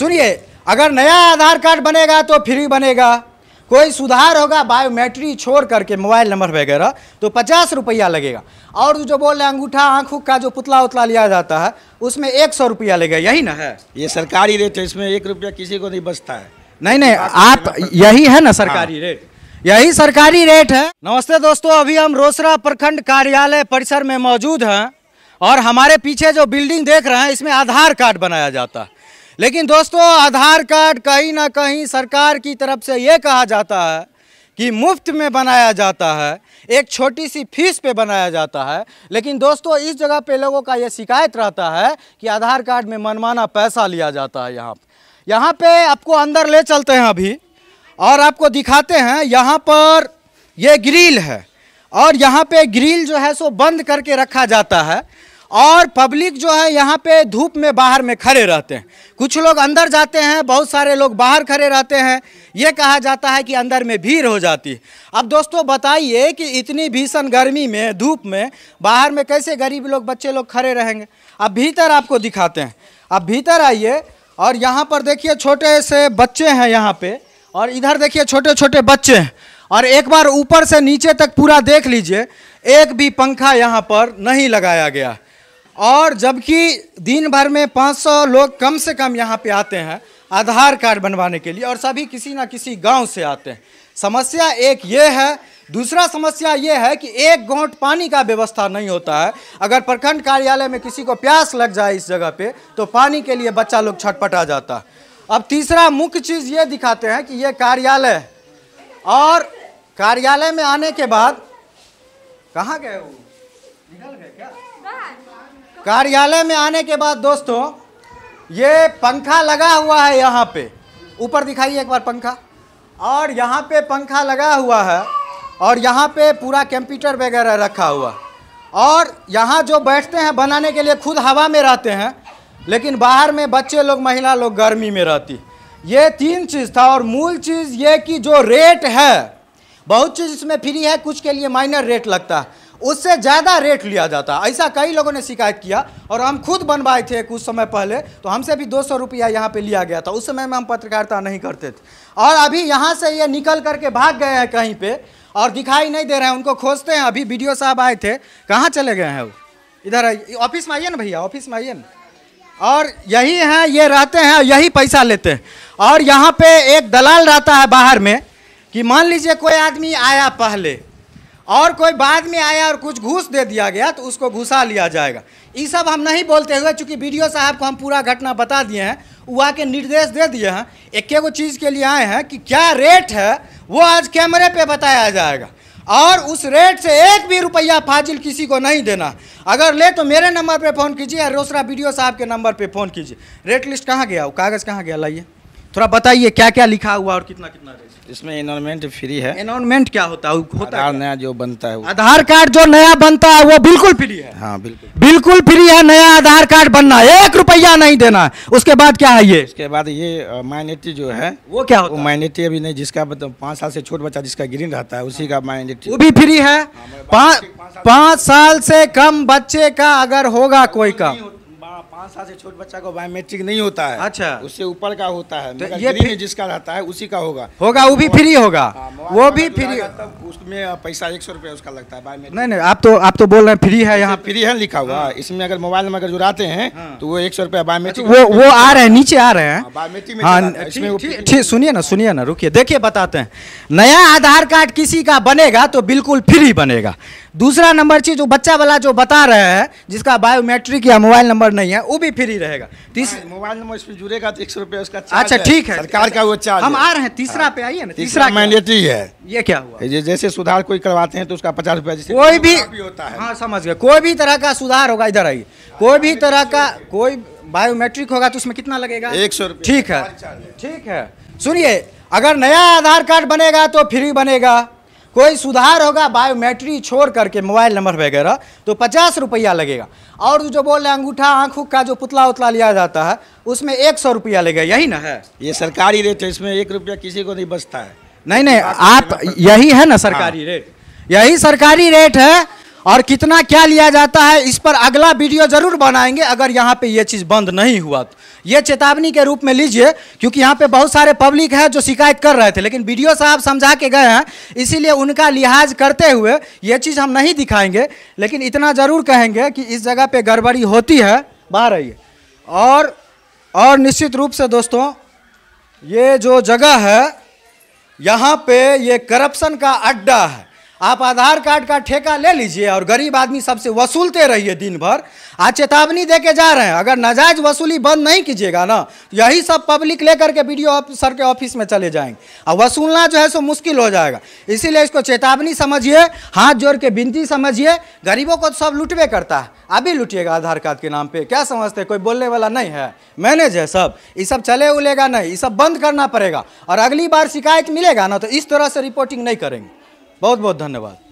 सुनिए अगर नया आधार कार्ड बनेगा तो फ्री बनेगा कोई सुधार होगा बायोमेट्रिक छोड़ करके मोबाइल नंबर वगैरह तो पचास रुपया लगेगा और जो बोल रहे हैं अंगूठा आँख का जो पुतला उतला लिया जाता है उसमें एक सौ रुपया लगेगा यही ना है ये सरकारी रेट है इसमें एक रुपया किसी को नहीं बचता है नहीं नहीं आप यही है ना सरकारी हाँ। रेट यही सरकारी रेट है नमस्ते दोस्तों अभी हम रोसरा प्रखंड कार्यालय परिसर में मौजूद हैं और हमारे पीछे जो बिल्डिंग देख रहे हैं इसमें आधार कार्ड बनाया जाता है लेकिन दोस्तों आधार कार्ड कहीं ना कहीं सरकार की तरफ से ये कहा जाता है कि मुफ्त में बनाया जाता है एक छोटी सी फीस पे बनाया जाता है लेकिन दोस्तों इस जगह पे लोगों का ये शिकायत रहता है कि आधार कार्ड में मनमाना पैसा लिया जाता है यहाँ यहाँ पे आपको अंदर ले चलते हैं अभी और आपको दिखाते हैं यहाँ पर ये ग्रिल है और यहाँ पे ग्रिल जो है सो बंद करके रखा जाता है और पब्लिक जो है यहाँ पे धूप में बाहर में खड़े रहते हैं कुछ लोग अंदर जाते हैं बहुत सारे लोग बाहर खड़े रहते हैं ये कहा जाता है कि अंदर में भीड़ हो जाती है अब दोस्तों बताइए कि इतनी भीषण गर्मी में धूप में बाहर में कैसे गरीब लोग बच्चे लोग खड़े रहेंगे अब भीतर आपको दिखाते हैं अब भीतर आइए और यहाँ पर देखिए छोटे से बच्चे हैं यहाँ पर और इधर देखिए छोटे छोटे बच्चे हैं और एक बार ऊपर से नीचे तक पूरा देख लीजिए एक भी पंखा यहाँ पर नहीं लगाया गया और जबकि दिन भर में 500 लोग कम से कम यहाँ पे आते हैं आधार कार्ड बनवाने के लिए और सभी किसी ना किसी गांव से आते हैं समस्या एक ये है दूसरा समस्या ये है कि एक गौट पानी का व्यवस्था नहीं होता है अगर प्रखंड कार्यालय में किसी को प्यास लग जाए इस जगह पे तो पानी के लिए बच्चा लोग छटपट जाता है अब तीसरा मुख्य चीज़ ये दिखाते हैं कि ये कार्यालय और कार्यालय में आने के बाद कहाँ गए वो कार्यालय में आने के बाद दोस्तों ये पंखा लगा हुआ है यहाँ पे ऊपर दिखाइए एक बार पंखा और यहाँ पे पंखा लगा हुआ है और यहाँ पे पूरा कंप्यूटर वगैरह रखा हुआ और यहाँ जो बैठते हैं बनाने के लिए खुद हवा में रहते हैं लेकिन बाहर में बच्चे लोग महिला लोग गर्मी में रहती ये तीन चीज़ था और मूल चीज़ ये कि जो रेट है बहुत चीज़ इसमें फ्री है कुछ के लिए माइनर रेट लगता है उससे ज़्यादा रेट लिया जाता है ऐसा कई लोगों ने शिकायत किया और हम खुद बनवाए थे कुछ समय पहले तो हमसे भी दो सौ रुपया यहाँ पर लिया गया था उस समय में हम पत्रकारिता नहीं करते थे और अभी यहाँ से ये निकल करके भाग गए हैं कहीं पर और दिखाई नहीं दे रहे हैं उनको खोजते हैं अभी बी साहब आए थे कहाँ चले गए हैं वो इधर ऑफिस में आइए ना भैया ऑफिस में आइए ना और यही हैं ये रहते हैं यही पैसा लेते हैं और यहाँ पे एक दलाल रहता है बाहर में कि मान लीजिए कोई आदमी आया पहले और कोई बाद में आया और कुछ घूस दे दिया गया तो उसको घुसा लिया जाएगा ये सब हम नहीं बोलते हुए चूँकि बी साहब को हम पूरा घटना बता दिए हैं वो आके निर्देश दे दिए हैं एक एक चीज़ के लिए आए हैं कि क्या रेट है वो आज कैमरे पे बताया जाएगा और उस रेट से एक भी रुपया फाजिल किसी को नहीं देना अगर ले तो मेरे नंबर पे फ़ोन कीजिए या रोसरा वीडियो साहब के नंबर पे फ़ोन कीजिए रेट लिस्ट कहाँ गया वो कागज़ कहाँ गया लाइए थोड़ा बताइए क्या क्या लिखा हुआ और कितना कितना इसमें इन्वायरमेंट फ्री है इन्वायरमेंट क्या होता है होता है नया जो बनता है आधार कार्ड जो नया बनता है वो बिल्कुल फ्री है हाँ बिल्कुल बिल्कुल फ्री है नया आधार कार्ड बनना एक रुपया नहीं देना उसके बाद क्या है ये उसके बाद ये माइनोरिटी जो है वो क्या होता है माइनोरिटी अभी नहीं जिसका मतलब पाँच साल से छोट बच्चा जिसका ग्रीन रहता है उसी का माइनोरिटी वो भी फ्री है हाँ, पाँच साल से कम बच्चे का अगर होगा कोई का पाँच साल से छोट बच्चा को बायोमेट्रिक नहीं होता है अच्छा उससे ऊपर का होता है तो ये फ्री जिसका रहता है उसी का होगा होगा वो भी फ्री तो होगा हाँ, वो भी फ्री उसमें पैसा एक सौ रुपया उसका लगता है बायोमेट्रिक नहीं नहीं आप तो आप तो बोल रहे हैं फ्री है यहाँ फ्री है लिखा हुआ हाँ। इसमें अगर मोबाइल में अगर जुड़ाते हैं हाँ। तो वो एक सौ रुपया बायोमेट्रिक वो वो आ रहे हैं नीचे आ रहे हैं बायोमेट्रिक हाँ सुनिए ना सुनिए ना रुकिए देखिए बताते हैं नया आधार कार्ड किसी का बनेगा तो बिल्कुल फ्री बनेगा दूसरा नंबर चीज जो बच्चा वाला जो बता रहे हैं जिसका बायोमेट्रिक या मोबाइल नंबर नहीं है वो भी फ्री रहेगा मोबाइल नंबर इस पर जुड़ेगा तो एक सौ रुपया उसका अच्छा ठीक है सरकार का वो चार्ज हम आ रहे हैं तीसरा हाँ। पे आइए ना तीसरा मैंडेटरी है ये क्या हुआ जैसे सुधार कोई करवाते हैं तो उसका पचास रुपया कोई भी होता है हाँ समझ गए कोई भी तरह का सुधार होगा इधर आइए कोई भी तरह का कोई बायोमेट्रिक होगा तो उसमें कितना लगेगा एक सौ ठीक है ठीक है सुनिए अगर नया आधार कार्ड बनेगा तो फ्री बनेगा कोई सुधार होगा बायोमेट्री छोड़ करके मोबाइल नंबर वगैरह तो पचास रुपया लगेगा और जो बोल रहे हैं अंगूठा आँखों का जो पुतला उतला लिया जाता है उसमें एक सौ रुपया लगेगा यही ना है ये सरकारी रेट है इसमें एक रुपया किसी को नहीं बचता है नहीं नहीं आप यही है ना सरकारी रेट हाँ। यही सरकारी रेट है और कितना क्या लिया जाता है इस पर अगला वीडियो जरूर बनाएंगे अगर यहाँ पे ये चीज़ बंद नहीं हुआ तो ये चेतावनी के रूप में लीजिए क्योंकि यहाँ पे बहुत सारे पब्लिक है जो शिकायत कर रहे थे लेकिन वीडियो साहब समझा के गए हैं इसीलिए उनका लिहाज करते हुए ये चीज़ हम नहीं दिखाएंगे लेकिन इतना ज़रूर कहेंगे कि इस जगह पर गड़बड़ी होती है बाहर आइए और, और निश्चित रूप से दोस्तों ये जो जगह है यहाँ पर ये करप्शन का अड्डा है आप आधार कार्ड का ठेका ले लीजिए और गरीब आदमी सबसे वसूलते रहिए दिन भर आज चेतावनी दे के जा रहे हैं अगर नाजायज वसूली बंद नहीं कीजिएगा ना तो यही सब पब्लिक लेकर के बी सर के ऑफिस में चले जाएंगे और वसूलना जो है सो मुश्किल हो जाएगा इसीलिए इसको चेतावनी समझिए हाथ जोड़ के बिनती समझिए गरीबों को तो सब लुटवे करता है अभी लुटिएगा आधार कार्ड के नाम पर क्या समझते कोई बोलने वाला नहीं है मैनेज है सब ये सब चले उलेगा नहीं ये सब बंद करना पड़ेगा और अगली बार शिकायत मिलेगा ना तो इस तरह से रिपोर्टिंग नहीं करेंगे बहुत बहुत धन्यवाद